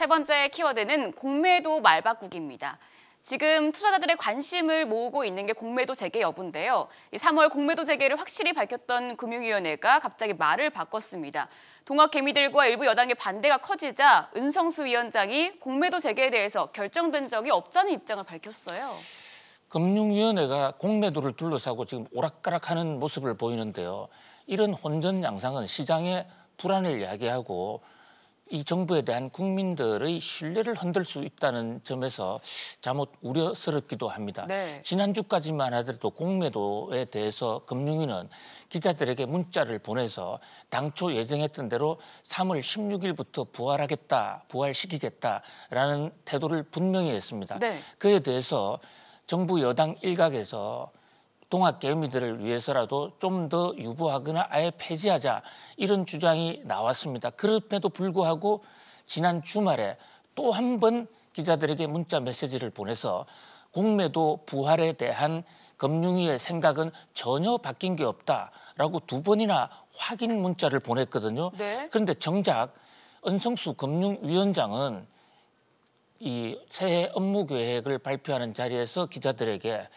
세 번째 키워드는 공매도 말바꾸기입니다. 지금 투자자들의 관심을 모으고 있는 게 공매도 재개 여부인데요. 3월 공매도 재개를 확실히 밝혔던 금융위원회가 갑자기 말을 바꿨습니다. 동학개미들과 일부 여당의 반대가 커지자 은성수 위원장이 공매도 재개에 대해서 결정된 적이 없다는 입장을 밝혔어요. 금융위원회가 공매도를 둘러싸고 지금 오락가락하는 모습을 보이는데요. 이런 혼전 양상은 시장의 불안을 야기하고 이 정부에 대한 국민들의 신뢰를 흔들 수 있다는 점에서 잘못 우려스럽기도 합니다. 네. 지난주까지만 하더라도 공매도에 대해서 금융위는 기자들에게 문자를 보내서 당초 예정했던 대로 3월 16일부터 부활하겠다, 부활시키겠다라는 태도를 분명히 했습니다. 네. 그에 대해서 정부 여당 일각에서 동학 개미들을 위해서라도 좀 더 유보하거나 아예 폐지하자 이런 주장이 나왔습니다. 그럼에도 불구하고 지난 주말에 또 한 번 기자들에게 문자 메시지를 보내서 공매도 부활에 대한 금융위의 생각은 전혀 바뀐 게 없다라고 두 번이나 확인 문자를 보냈거든요. 네. 그런데 정작 은성수 금융위원장은 이 새해 업무 계획을 발표하는 자리에서 기자들에게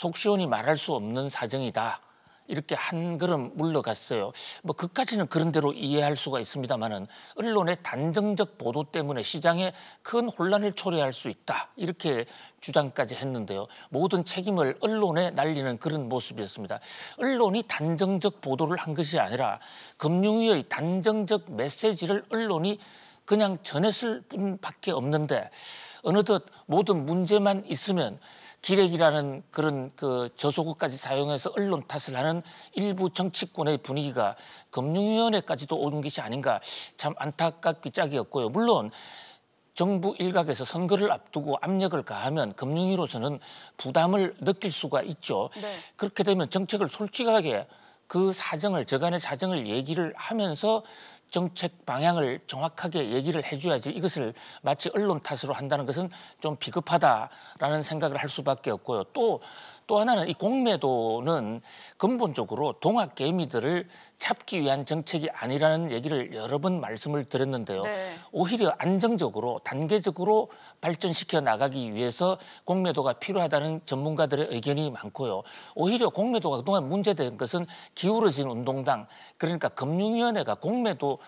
속시원히 말할 수 없는 사정이다. 이렇게 한 걸음 물러갔어요. 뭐 그까지는 그런 대로 이해할 수가 있습니다만은 언론의 단정적 보도 때문에 시장에 큰 혼란을 초래할 수 있다 이렇게 주장까지 했는데요. 모든 책임을 언론에 날리는 그런 모습이었습니다. 언론이 단정적 보도를 한 것이 아니라 금융위의 단정적 메시지를 언론이 그냥 전했을 뿐밖에 없는데 어느덧 모든 문제만 있으면 기레기라는 그런 그 저소국까지 사용해서 언론 탓을 하는 일부 정치권의 분위기가 금융위원회까지도 오는 것이 아닌가 참 안타깝기 짝이었고요. 물론 정부 일각에서 선거를 앞두고 압력을 가하면 금융위로서는 부담을 느낄 수가 있죠. 네. 그렇게 되면 정책을 솔직하게 그 사정을 저간의 사정을 얘기를 하면서 정책 방향을 정확하게 얘기를 해줘야지 이것을 마치 언론 탓으로 한다는 것은 좀 비겁하다라는 생각을 할 수밖에 없고요. 또또 하나는 이 공매도는 근본적으로 동학 개미들을 잡기 위한 정책이 아니라는 얘기를 여러 번 말씀을 드렸는데요. 네. 오히려 안정적으로 단계적으로 발전시켜 나가기 위해서 공매도가 필요하다는 전문가들의 의견이 많고요. 오히려 공매도가 그동안 문제된 것은 기울어진 운동당 그러니까 금융위원회가 공매도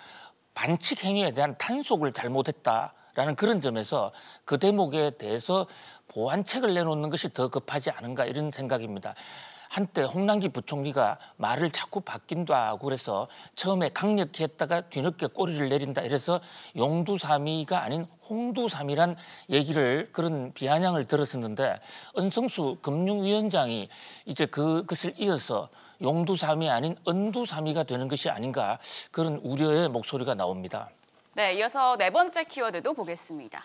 반칙 행위에 대한 단속을 잘못했다. 라는 그런 점에서 그 대목에 대해서 보완책을 내놓는 것이 더 급하지 않은가 이런 생각입니다. 한때 홍남기 부총리가 말을 자꾸 바뀐다고 그래서 처음에 강력히 했다가 뒤늦게 꼬리를 내린다 이래서 용두삼이가 아닌 홍두삼이란 얘기를 그런 비아냥을 들었었는데 은성수 금융위원장이 이제 그, 그것을 이어서 용두삼이 아닌 은두삼이가 되는 것이 아닌가 그런 우려의 목소리가 나옵니다. 네, 이어서 네 번째 키워드도 보겠습니다.